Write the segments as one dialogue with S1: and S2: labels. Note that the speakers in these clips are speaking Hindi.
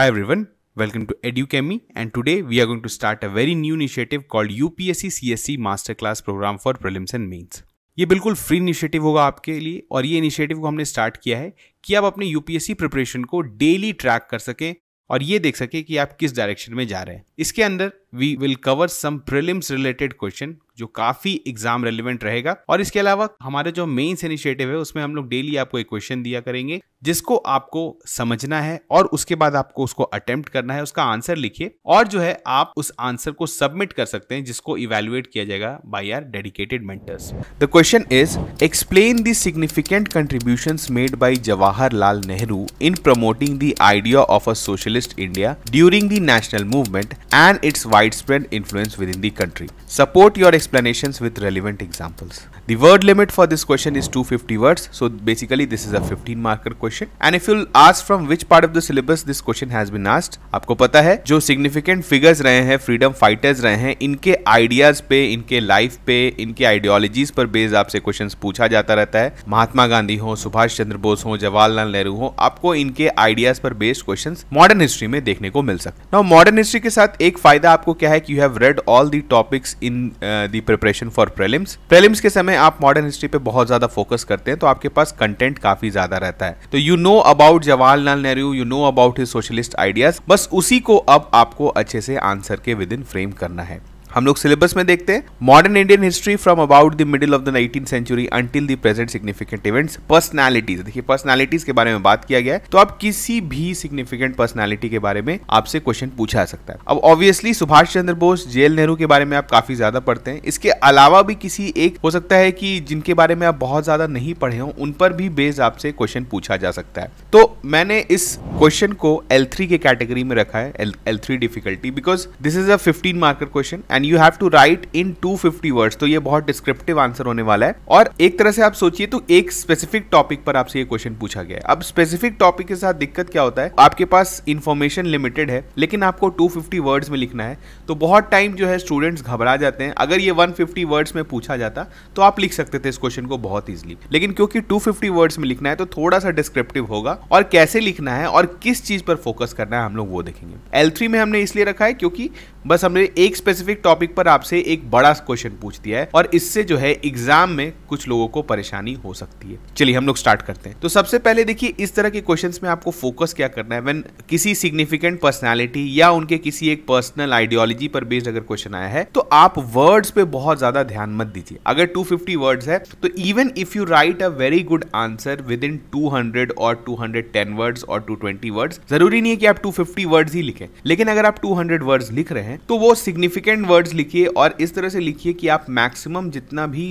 S1: Hi everyone, welcome to EduChemmy and today we are going to start a very new initiative called UPSC CSC Masterclass Program for Prelims and Mains. ये बिल्कुल फ्री इनिशिएटिव होगा आपके लिए और ये इनिशिएटिव को हमने स्टार्ट किया है कि आप अपने यूपीएससी प्रिपरेशन को डेली ट्रैक कर सकें और ये देख सकें कि आप किस डायरेक्शन में जा रहे हैं इसके अंदर we will cover some prelims related question जो काफी एग्जाम रेलिवेंट रहेगा और इसके अलावा हमारे जो मेन्स इनिशिएटिव है उसमें हम लोग डेली आपको एक क्वेश्चन दिया करेंगे जिसको आपको समझना है और उसके बाद आपको उसको अटेम्प्ट करना है उसका आंसर लिखिए और जो है आप उस आंसर को सबमिट कर सकते हैं जिसको इवेल्युएट किया जाएगा by our dedicated mentors the question is explain the significant contribution made by Jawaharlal Nehru in promoting the idea of a socialist India during the national movement and its widespread influence within the country support your explanations with relevant examples. The word limit for this question is 250 words. So basically this is a 15 marker question. And if you'll ask from which part of the syllabus this question has been asked, आपको पता है जो सिग्निफिकेंट फिगर्स रहे हैं फ्रीडम फाइटर्स रहे हैं इनके आइडियाज पे इनके लाइफ पे इनके आइडियोलॉजीज पर बेस्ड आपसे क्वेश्चन पूछा जाता रहता है महात्मा गांधी हो सुभाष चंद्र बोस हो जवाहरलाल नेहरू हो आपको इनके आइडियाज पर बेस्ड क्वेश्चन मॉडर्न हिस्ट्री में देखने को मिल सकते नाउ मॉडर्न हिस्ट्री के साथ एक फायदा आपको क्या है कि you have read all the topics in the preparation for prelims prelims के समय आप मॉडर्न हिस्ट्री पे बहुत ज़्यादा फोकस करते हैं तो आपके पास कंटेंट काफ़ी ज़्यादा रहता है तो you know about Jawaharlal Nehru you know about his socialist ideas बस उसी को अब आपको अच्छे से आंसर के विद इन फ्रेम करना है हम लोग सिलेबस में देखते हैं modern Indian history from about the middle of the nineteen century until the present significant events personalities देखिए पर्सनैलिटीज के बारे में बात किया गया है तो आप किसी भी सिग्निफिकेंट पर्सनैलिटी के बारे में आपसे क्वेश्चन पूछा जा सकता है अब ऑब्वियसली सुभाष चंद्र बोस जेल नेहरू के बारे में आप काफी ज्यादा पढ़ते हैं इसके अलावा भी किसी एक हो सकता है कि जिनके बारे में आप बहुत ज्यादा नहीं पढ़े हो उन पर भी बेस आपसे क्वेश्चन पूछा जा सकता है तो मैंने इस क्वेश्चन को एल के कैटेगरी में रखा है L difficulty because this is a fifteen marker question and and you have to write in two fifty words तो ये बहुत डिस्क्रिप्टिव आंसर होने वाला है और एक तरह से आप सोचिए तो एक स्पेसिफिक टॉपिक पर आपसे ये क्वेश्चन पूछा गया है अब स्पेसिफिक टॉपिक के साथ दिक्कत क्या होता है आपके पास इन्फॉर्मेशन लिमिटेड है लेकिन आपको टू फिफ्टी वर्ड्स में लिखना है तो बहुत टाइम जो है स्टूडेंट्स घबरा जाते हैं अगर ये वन फिफ्टी वर्ड्स में पूछा जाता तो आप लिख सकते थे इस क्वेश्चन को बहुत ईजिली लेकिन क्योंकि टू फिफ्टी वर्ड्स में लिखना है तो थोड़ा सा डिस्क्रिप्टिव होगा और कैसे लिखना है और किस चीज पर फोकस करना है हम लोग वो देखेंगे एल में हमने इसलिए रखा है क्योंकि बस हमने एक स्पेसिफिक टॉपिक पर आपसे एक बड़ा क्वेश्चन पूछ दिया है और इससे जो है एग्जाम में कुछ लोगों को परेशानी हो सकती है चलिए हम लोग स्टार्ट करते हैं तो सबसे पहले देखिए इस तरह के क्वेश्चंस में आपको फोकस क्या करना है व्हेन किसी सिग्निफिकेंट पर्सनालिटी या उनके किसी एक पर्सनल आइडियोलॉजी पर बेस्ड अगर क्वेश्चन आया है तो आप वर्ड्स पे बहुत ज्यादा ध्यान मत दीजिए अगर टू वर्ड्स है तो even if you write a very good answer within two और टू वर्ड्स और टू वर्ड्स जरूरी नहीं है कि आप टू वर्ड्स ही लिखें लेकिन अगर आप टू वर्ड्स लिख रहे हैं हैं तो वो सिग्निफिकेंट वर्ड्स लिखिए और इस तरह से लिखिए कि आप मैक्सिमम जितना भी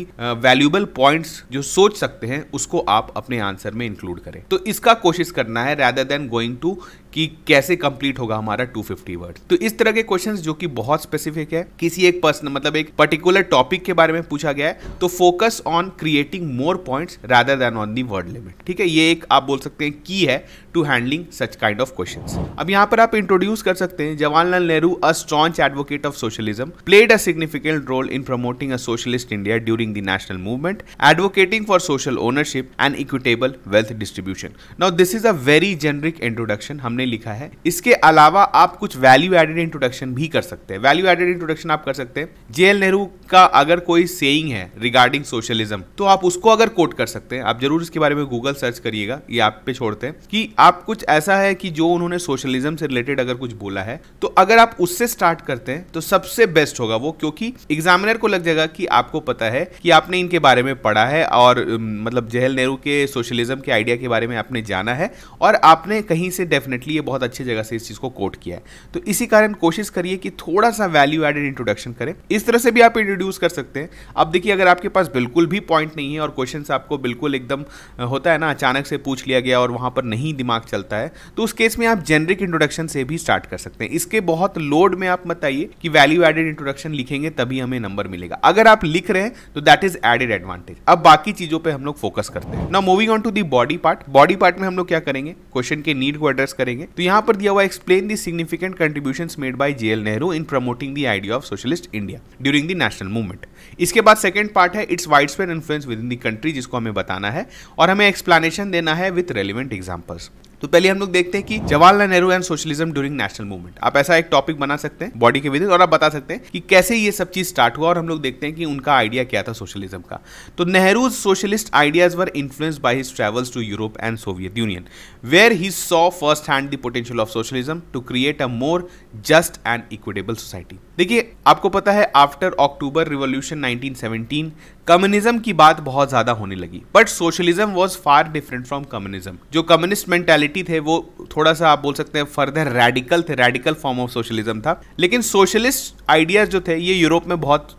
S1: वैल्यूबल पॉइंट्स जो सोच सकते हैं उसको आप अपने आंसर में इंक्लूड करें तो इसका कोशिश करना है रैदर देन गोइंग टू कि कैसे कंप्लीट होगा हमारा 250 वर्ड तो इस तरह के क्वेश्चंस जो कि बहुत स्पेसिफिक है किसी एक पर्सन मतलब एक पर्टिकुलर टॉपिक के बारे में पूछा गया है तो focus on creating more points rather than on the word limit ठीक है ये एक आप बोल सकते हैं की है to handling such kind of question अब यहाँ पर आप इंट्रोड्यूस कर सकते हैं Jawaharlal Nehru a strong advocate of socialism played a significant role in promoting a socialist India during the national movement advocating for social ownership and equitable wealth distribution now this is a very generic introduction हमने हमने लिखा है इसके अलावा आप कुछ वैल्यू एडेड इंट्रोडक्शन भी कर सकते हैं वैल्यू एडेड इंट्रोडक्शन आप कर सकते हैं जे एल नेहरू का अगर कोई सेइंग है रिगार्डिंग सोशलिज्म तो आप उसको अगर कोट कर सकते हैं आप जरूर इसके बारे में गूगल सर्च करिएगा ये आप पे छोड़ते हैं कि आप कुछ ऐसा है कि जो उन्होंने सोशलिज्म से रिलेटेड अगर कुछ बोला है तो अगर आप उससे स्टार्ट करते हैं तो सबसे बेस्ट होगा वो क्योंकि एग्जामिनर को लग जाएगा कि आपको पता है कि आपने इनके बारे में पढ़ा है और मतलब जेहल नेहरू के सोशलिज्म के आइडिया के बारे में आपने जाना है और आपने कहीं से डेफिनेटली डायरेक्टली ये बहुत अच्छी जगह से इस चीज़ को कोट किया है तो इसी कारण कोशिश करिए कि थोड़ा सा वैल्यू एडेड इंट्रोडक्शन करें इस तरह से भी आप इंट्रोड्यूस कर सकते हैं अब देखिए अगर आपके पास बिल्कुल भी पॉइंट नहीं है और क्वेश्चन आपको बिल्कुल एकदम होता है ना अचानक से पूछ लिया गया और वहाँ पर नहीं दिमाग चलता है तो उस केस में आप जेनरिक इंट्रोडक्शन से भी स्टार्ट कर सकते हैं इसके बहुत लोड में आप बताइए कि वैल्यू एडेड इंट्रोडक्शन लिखेंगे तभी हमें नंबर मिलेगा अगर आप लिख रहे हैं तो दैट इज एडेड एडवांटेज अब बाकी चीज़ों पर हम लोग फोकस करते हैं ना moving on to the body part body part में हम लोग क्या करेंगे क्वेश्चन के नीड को एड्रेस करेंगे करेंगे तो यहाँ पर दिया हुआ explain the significant contribution made by J L Nehru in promoting the idea of socialist India during the national movement इसके बाद सेकंड पार्ट है its widespread influence within the country जिसको हमें बताना है और हमें एक्सप्लेनेशन देना है विथ रेलिवेंट एग्जाम्पल्स तो पहले हम लोग देखते हैं कि Jawaharlal Nehru and socialism during national movement आप ऐसा एक टॉपिक बना सकते हैं बॉडी के विद और आप बता सकते हैं कि कैसे ये सब चीज स्टार्ट हुआ और हम लोग देखते हैं कि उनका आइडिया क्या था सोशलिज्म का तो Nehru socialist ideas were influenced by his travels to Europe and Soviet Union where he saw first hand the potential of socialism to create a more just and equitable society देखिए आपको पता है आफ्टर अक्टूबर रिवोल्यूशन 1917 कम्युनिज्म की बात बहुत ज्यादा होने लगी but socialism was far different from communism जो कम्युनिस्ट मेंटेलिटी नेशनैलिटी थे वो थोड़ा सा आप बोल सकते हैं फर्दर रेडिकल थे रेडिकल फॉर्म ऑफ सोशलिज्म था लेकिन सोशलिस्ट आइडियाज जो थे ये यूरोप में बहुत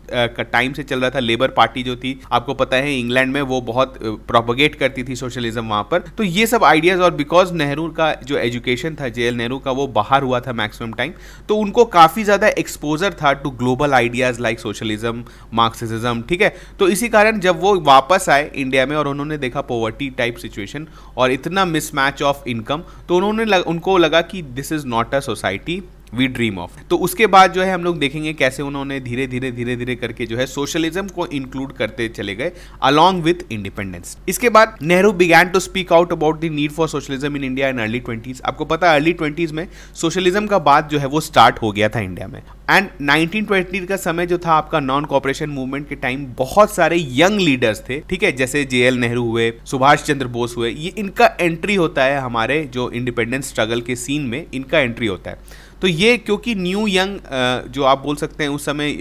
S1: टाइम से चल रहा था लेबर पार्टी जो थी आपको पता है इंग्लैंड में वो बहुत प्रोपोगेट करती थी सोशलिज्म वहां पर तो ये सब आइडियाज और बिकॉज नेहरू का जो एजुकेशन था जे नेहरू का वो बाहर हुआ था मैक्सिमम टाइम तो उनको काफ़ी ज़्यादा एक्सपोजर था to global ideas like socialism Marxism ठीक है तो इसी कारण जब वो वापस आए इंडिया में और उन्होंने देखा पॉवर्टी टाइप सिचुएशन और इतना मिसमैच ऑफ इन इनकम तो उन्होंने लग, उनको लगा कि this is not a society we dream of तो उसके बाद जो है हम लोग देखेंगे कैसे उन्होंने धीरे धीरे धीरे धीरे करके जो है सोशलिज्म को इंक्लूड करते चले गए अलॉन्ग विथ इंडिपेंडेंस इसके बाद Nehru began to speak out about the need for socialism in India in early twenties आपको पता है अर्ली ट्वेंटीज में सोशलिज्म का बात जो है वो स्टार्ट हो गया था इंडिया में एंड ट्वेंटी का समय जो था आपका नॉन कॉपरेशन मूवमेंट के टाइम बहुत सारे यंग लीडर्स थे ठीक है जैसे जे एल नेहरू हुए सुभाष चंद्र बोस हुए ये इनका एंट्री होता है हमारे जो इंडिपेंडेंस स्ट्रगल के सीन में इनका एंट्री होता है तो ये क्योंकि न्यू यंग जो आप बोल सकते हैं उस समय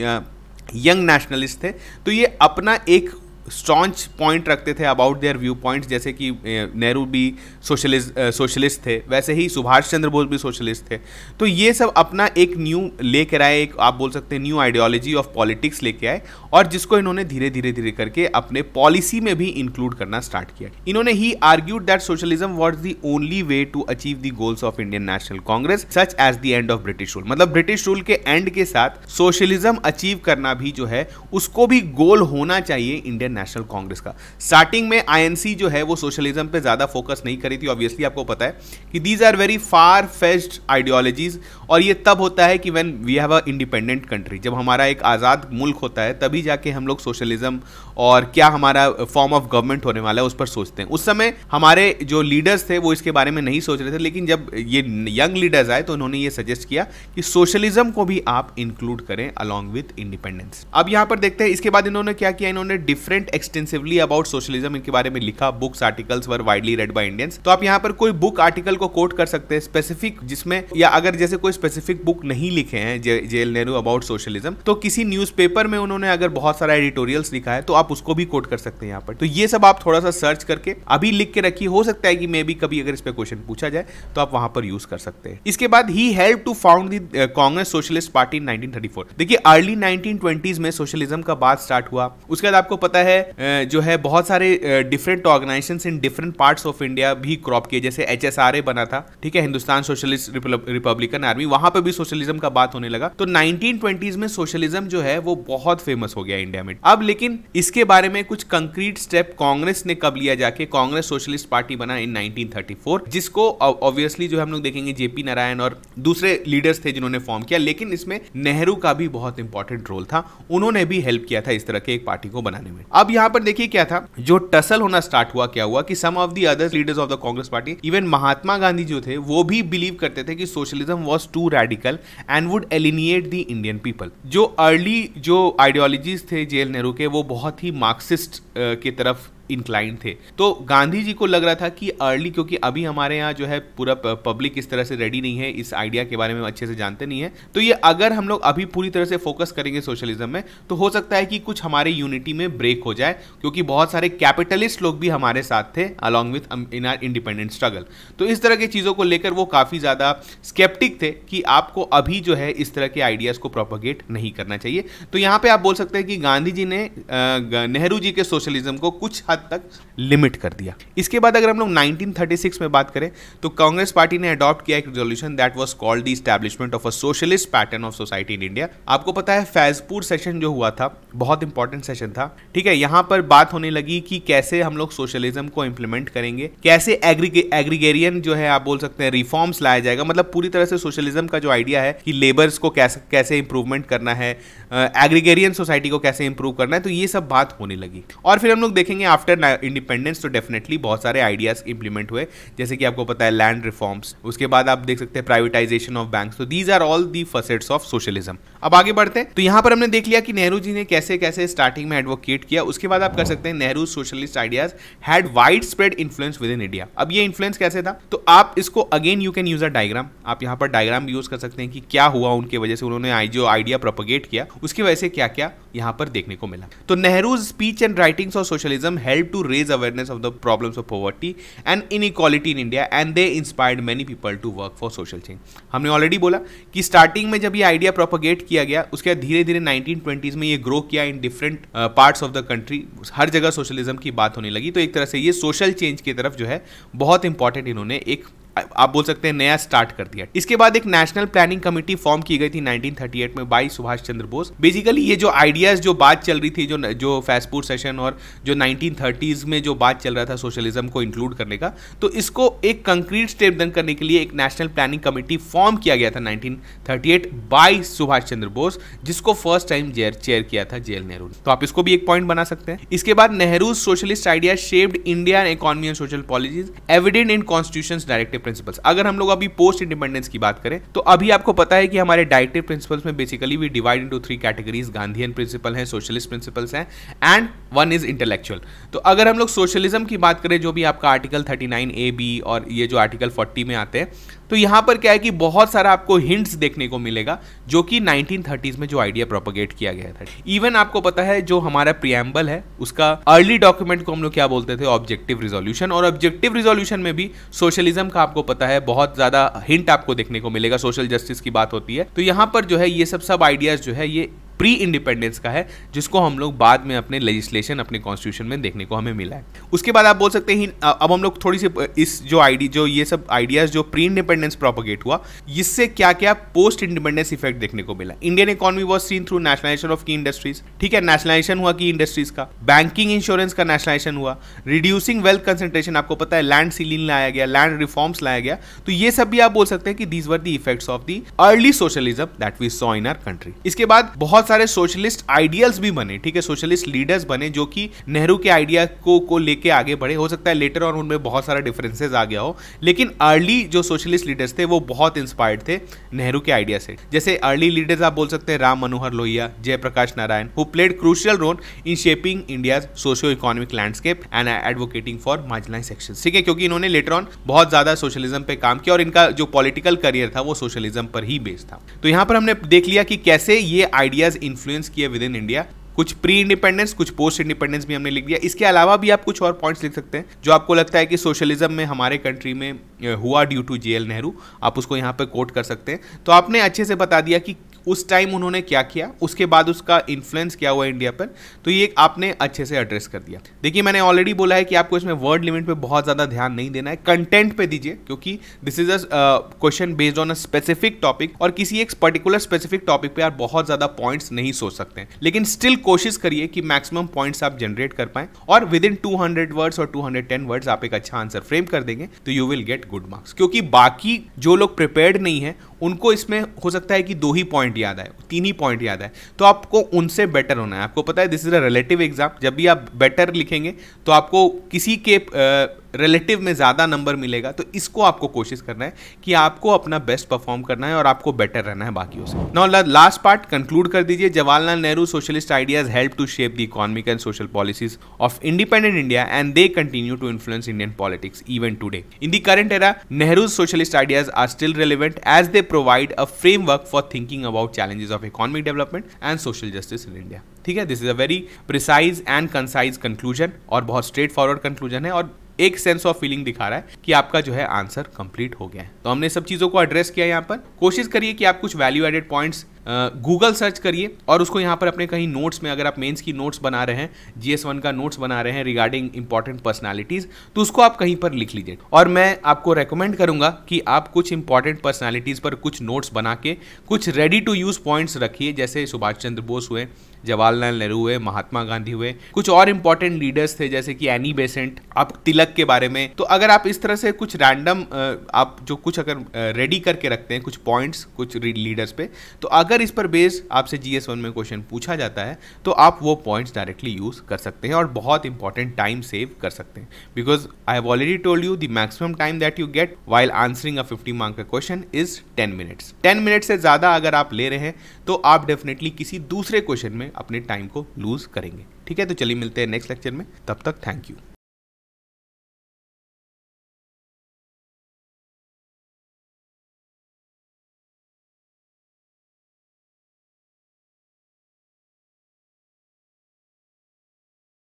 S1: यंग नेशनलिस्ट थे तो ये अपना एक स्ट्रॉन्च पॉइंट रखते थे अबाउट देयर व्यू पॉइंट जैसे कि नेहरू भी सोशलिस्ट सोशलिस्ट थे वैसे ही सुभाष चंद्र बोस भी सोशलिस्ट थे तो ये सब अपना एक न्यू लेकर आए एक आप बोल सकते हैं न्यू आइडियोलॉजी ऑफ पॉलिटिक्स लेके आए और जिसको इन्होंने धीरे धीरे धीरे करके अपने पॉलिसी में भी इंक्लूड करना स्टार्ट किया इन्होंने he argued that socialism was the only way to achieve the goals of Indian National Congress such as the end of British rule मतलब ब्रिटिश रूल के एंड के साथ सोशलिज्म अचीव करना भी जो है उसको भी गोल होना चाहिए इंडियन नेशनल कांग्रेस का स्टार्टिंग में आईएनसी जो है वो सोशलिज्म पे ज़्यादा फोकस नहीं करी थी ऑब्वियसली आपको पता है कि these are very far fetched ideologies और ये तब होता है कि when we have a independent country जब हमारा एक आज़ाद मुल्क होता है तभी जाके हम लोग सोशलिज्म और क्या हमारा फॉर्म ऑफ गवर्नमेंट होने वाला है उस पर सोचते हैं उस समय हमारे जो लीडर्स थे वो इसके बारे में नहीं सोच रहे थे लेकिन जब ये यंग लीडर्स आए तो उन्होंने ये सजेस्ट किया कि सोशलिज्म को भी आप इंक्लूड करें अलॉन्ग विथ इंडिपेंडेंस अब यहाँ पर देखते हैं इसके बाद इन्होंने क्या किया इन्होंने डिफरेंट एक्सटेंसिवली अबाउट सोशलिज्म इनके बारे में लिखा books articles were widely read by Indians तो आप यहाँ पर कोई बुक आर्टिकल को कोट कर सकते हैं स्पेसिफिक जिसमें या अगर जैसे कोई स्पेसिफिक बुक नहीं लिखे हैं जे नेहरू अबाउट सोशलिज्म तो किसी न्यूज में उन्होंने अगर बहुत सारा एडिटोरियल्स लिखा है तो आप उसको भी कोट कर सकते हैं यहाँ पर तो ये सब आप थोड़ा सा सर्च करके अभी लिख के रखिए हो सकता है कि मे भी कभी अगर इस पर क्वेश्चन पूछा जाए तो आप वहां पर यूज कर सकते हैं इसके बाद he help to found the Congress Socialist Party 1934 देखिए अर्ली 1920s में सोशलिज्म का बात स्टार्ट हुआ उसके बाद आपको पता है है जो है बहुत सारे different organisation in different parts of India भी क्रॉप किए जैसे एच बना था ठीक है हिंदुस्तान सोशलिस्ट रिपब्लिकन आर्मी वहां पर भी सोशलिज्म का बात होने लगा तो नाइनटीन में सोशलिज्म जो है वो बहुत फेमस हो गया इंडिया में अब लेकिन इसके बारे में कुछ कंक्रीट स्टेप कांग्रेस ने कब लिया जाके कांग्रेस सोशलिस्ट पार्टी बना इन 1934 जिसको ऑब्वियसली जो हम लोग देखेंगे जेपी नारायण और दूसरे लीडर्स थे जिन्होंने फॉर्म किया लेकिन इसमें नेहरू का भी बहुत इंपॉर्टेंट रोल था उन्होंने भी हेल्प किया था इस तरह के एक पार्टी को बनाने में अब अब यहाँ पर देखिए क्या था जो टसल होना स्टार्ट हुआ क्या हुआ कि some of the other leaders of the Congress party even Mahatma Gandhi जो थे वो भी बिलीव करते थे कि socialism was too radical and would alienate the Indian people जो अर्ली जो आइडियोलॉजीज थे जे नेहरू के वो बहुत ही मार्क्सिस्ट की तरफ इंक्लाइंड थे तो गांधी जी को लग रहा था कि अर्ली क्योंकि अभी हमारे यहाँ जो है पूरा पब्लिक इस तरह से रेडी नहीं है इस आइडिया के बारे में अच्छे से जानते नहीं है तो ये अगर हम लोग अभी पूरी तरह से फोकस करेंगे सोशलिज्म में तो हो सकता है कि कुछ हमारे यूनिटी में ब्रेक हो जाए क्योंकि बहुत सारे कैपिटलिस्ट लोग भी हमारे साथ थे along with in our independent struggle तो इस तरह की चीज़ों को लेकर वो काफ़ी ज़्यादा स्केप्टिक थे कि आपको अभी जो है इस तरह के आइडियाज़ को प्रोपोगेट नहीं करना चाहिए तो यहाँ पर आप बोल सकते हैं कि गांधी जी ने नेहरू जी के सोशलिज्म को कुछ हद लाख तक लिमिट कर दिया इसके बाद अगर हम लोग 1936 में बात करें तो कांग्रेस पार्टी ने अडॉप्ट किया एक resolution that was called the establishment of a socialist pattern of society in India आपको पता है फैजपुर सेशन जो हुआ था बहुत इंपॉर्टेंट सेशन था ठीक है यहां पर बात होने लगी कि कैसे हम लोग सोशलिज्म को इंप्लीमेंट करेंगे कैसे एग्रीगेरियन जो है आप बोल सकते हैं रिफॉर्म्स लाया जाएगा मतलब पूरी तरह से सोशलिज्म का जो आइडिया है कि लेबर्स को कैसे कैसे इंप्रूवमेंट करना है एग्रीगेरियन सोसाइटी को कैसे इंप्रूव करना है तो ये सब बात होने लगी और फिर हम लोग देखेंगे आफ्टर आफ्टर इंडिपेंडेंस तो डेफिनेटली बहुत सारे आइडियाज इंप्लीमेंट हुए जैसे कि आपको पता है लैंड रिफॉर्म्स उसके बाद आप देख सकते हैं प्राइवेटाइजेशन ऑफ बैंक तो these are all the facets of socialism अब आगे बढ़ते हैं तो यहां पर हमने देख लिया कि नेहरू जी ने कैसे कैसे स्टार्टिंग में एडवोकेट किया उसके बाद आप कर सकते हैं Nehru socialist ideas had widespread influence within India अब ये इन्फ्लुएंस कैसे था तो आप इसको again you can use a diagram आप यहां पर डायग्राम यूज कर सकते हैं कि क्या हुआ उनके वजह से उन्होंने जो आइडिया प्रोपोगेट किया उसकी वजह से क्या क्या यहां पर देखने को मिला तो Nehru speech and writings of socialism to to raise awareness of the problems of poverty and inequality in India and they inspired many people to work for social change. हमने ऑलरेडी बोला कि स्टार्टिंग में जब ये आइडिया प्रोपोगेट किया गया उसके बाद धीरे धीरे 1920s में ये ग्रो किया in different part of the country हर जगह सोशलिज्म की बात होने लगी तो एक तरह से ये सोशल चेंज की तरफ जो है बहुत इंपॉर्टेंट इन्होंने एक आप बोल सकते हैं नया स्टार्ट कर दिया इसके बाद एक नेशनल प्लानिंग कमेटी फॉर्म की गई थी 1938 में बाई सुभाष चंद्र बोस बेसिकली ये जो आइडियाज जो बात चल रही थी जो जो फैसपुर सेशन और जो नाइनटीन में जो बात चल रहा था सोशलिज्म को इंक्लूड करने का तो इसको एक कंक्रीट स्टेप डन करने के लिए एक नेशनल प्लानिंग कमेटी फॉर्म किया गया था 1938 बाई सुभाष चंद्र बोस जिसको फर्स्ट टाइम चेयर किया था जेल नेहरू ने तो आप इसको भी एक पॉइंट बना सकते हैं इसके बाद Nehru socialist idea shaped Indian economy and social policies evident in constitution directive principles अगर हम लोग अभी पोस्ट इंडिपेंडेंस की बात करें तो अभी आपको पता है कि हमारे डायरेक्टिव प्रिंसिपल्स में basically we divide into three categories Gandhian principle हैं सोशलिस्ट प्रिंसिपल्स हैं एंड वन इज इंटेलेक्चुअल तो अगर हम लोग सोशलिज्म की बात करें जो भी आपका article thirty nine A B और ये जो आर्टिकल फोर्टी में आते हैं तो यहां पर क्या है कि बहुत सारा आपको हिंट्स देखने को मिलेगा जो कि 1930s में जो आइडिया प्रोपोगेट किया गया था इवन आपको पता है जो हमारा प्रियम्बल है उसका अर्ली डॉक्यूमेंट को हम लोग क्या बोलते थे ऑब्जेक्टिव रिजोल्यूशन और ऑब्जेक्टिव रिजोल्यूशन में भी सोशलिज्म का आपको पता है बहुत ज्यादा हिंट आपको देखने को मिलेगा सोशल जस्टिस की बात होती है तो यहां पर जो है ये सब सब आइडियाज जो है ये प्री इंडिपेंडेंस का है जिसको हम लोग बाद में अपने लेजिस्लेशन अपने कॉन्स्टिट्यूशन में देखने को हमें मिला है उसके बाद आप बोल सकते हैं अब हम लोग थोड़ी सी इस जो आईडी जो ये सब आइडियाज जो प्री इंडिपेंडेंस प्रोपोगेट हुआ इससे क्या क्या पोस्ट इंडिपेंडेंस इफेक्ट देखने को मिला Indian economy was seen through nationalisation of key industries ठीक है नेशनलाइजेशन हुआ की इंडस्ट्रीज का बैंकिंग इंश्योरेंस का नेशनलाइजेशन हुआ रिड्यूसिंग वेल्थ कंसेंट्रेशन आपको पता है लैंड सीलिंग लाया गया लैंड रिफॉर्म्स लाया गया तो ये सब भी आप बोल सकते हैं कि these were the effects of the early socialism that we saw in our country इसके बाद बहुत सारे सोशलिस्ट आइडियल्स भी बने ठीक है सोशलिस्ट लीडर्स बने जो कि नेहरू के आइडिया को को लेके आगे बढ़े हो सकता है लेटर और उनमें बहुत सारा डिफरेंसेस आ गया हो लेकिन अर्ली जो सोशलिस्ट लीडर्स थे वो बहुत इंस्पायर्ड थे नेहरू के आइडिया से जैसे अर्ली लीडर्स आप बोल सकते हैं Ram Manohar Lohia Jayaprakash Narayan who played crucial role in shaping India socio economic landscape and advocating for माजलाइन सेक्शन ठीक है क्योंकि इन्होंने लेटर ऑन बहुत ज्यादा सोशलिज्म पे काम किया और इनका जो पॉलिटिकल करियर था वो सोशलिज्म पर ही बेस्ड था तो यहाँ पर हमने देख लिया कि कैसे ये आइडियाज इन्फ्लुएंस किया विद इन इंडिया कुछ प्री इंडिपेंडेंस कुछ पोस्ट इंडिपेंडेंस भी हमने लिख दिया इसके अलावा भी आप कुछ और पॉइंट्स लिख सकते हैं जो आपको लगता है कि सोशलिज्म में हमारे कंट्री में हुआ ड्यू टू जे नेहरू आप उसको यहाँ पे कोट कर सकते हैं तो आपने अच्छे से बता दिया कि उस टाइम उन्होंने क्या किया उसके बाद उसका इन्फ्लुएंस क्या हुआ इंडिया पर तो ये आपने अच्छे से एड्रेस कर दिया देखिए मैंने ऑलरेडी बोला है कि आपको इसमें वर्ड लिमिट पर बहुत ज़्यादा ध्यान नहीं देना है कंटेंट पे दीजिए क्योंकि this is a question based on a specific topic और किसी एक पर्टिकुलर स्पेसिफिक टॉपिक पे आप बहुत ज़्यादा पॉइंट्स नहीं सोच सकते हैं लेकिन स्टिल कोशिश करिए कि मैक्सिमम पॉइंट्स आप जनरेट कर पाएं और विद इन टू वर्ड्स और टू वर्ड्स आप एक अच्छा आंसर फ्रेम कर देंगे तो you will get good marks क्योंकि बाकी जो लोग प्रिपेयर्ड नहीं है उनको इसमें हो सकता है कि दो ही पॉइंट पॉइंट याद आए तीन ही पॉइंट याद आए तो आपको उनसे बेटर होना है आपको पता है this is a relative exam जब भी आप बेटर लिखेंगे तो आपको किसी के रिलेटिव में ज़्यादा नंबर मिलेगा तो इसको आपको कोशिश करना है कि आपको अपना बेस्ट परफॉर्म करना है और आपको बेटर रहना है बाकियों से नौ लास्ट पार्ट कंक्लूड कर दीजिए Jawaharlal Nehru socialist ideas help to shape the economic and social policies of independent India and they continue to influence Indian politics even today in the current era Nehru socialist ideas are still relevant as they provide a framework for thinking about challenges of economic development and social justice in India ठीक है this is a very precise and concise conclusion और बहुत स्ट्रेट फॉरवर्ड कंक्लूजन है और एक सेंस ऑफ फीलिंग दिखा रहा है कि आपका जो है आंसर कंप्लीट हो गया है तो हमने सब चीजों को एड्रेस किया यहाँ पर कोशिश करिए कि आप कुछ value added points Google search करिए और उसको यहाँ पर अपने कहीं नोट्स में अगर आप मेंस की नोट्स बना रहे हैं जी वन का नोट्स बना रहे हैं रिगार्डिंग इंपॉर्टेंट पर्सनालिटीज़ तो उसको आप कहीं पर लिख लीजिए और मैं आपको रेकमेंड करूँगा कि आप कुछ इंपॉर्टेंट पर्सनैलिटीज़ पर कुछ नोट्स बना के कुछ रेडी टू यूज़ पॉइंट्स रखिए जैसे सुभाष चंद्र बोस हुए जवाहरलाल नेहरू हुए महात्मा गांधी हुए कुछ और इंपॉर्टेंट लीडर्स थे जैसे कि एनी बेसेंट आप तिलक के बारे में तो अगर आप इस तरह से कुछ रैंडम आप जो कुछ अगर रेडी करके रखते हैं कुछ पॉइंट्स कुछ लीडर्स पे तो अगर अगर इस पर बेस्ड आपसे जी एस वन में क्वेश्चन पूछा जाता है तो आप वो पॉइंट्स डायरेक्टली यूज़ कर सकते हैं और बहुत इंपॉर्टेंट टाइम सेव कर सकते हैं because I have already told you the maximum time that you get while answering a fifty mark का question is ten minutes ten minute से ज़्यादा अगर आप ले रहे हैं तो आप डेफिनेटली किसी दूसरे क्वेश्चन में अपने टाइम को लूज करेंगे ठीक है तो चलिए मिलते हैं नेक्स्ट लेक्चर में तब तक थैंक यू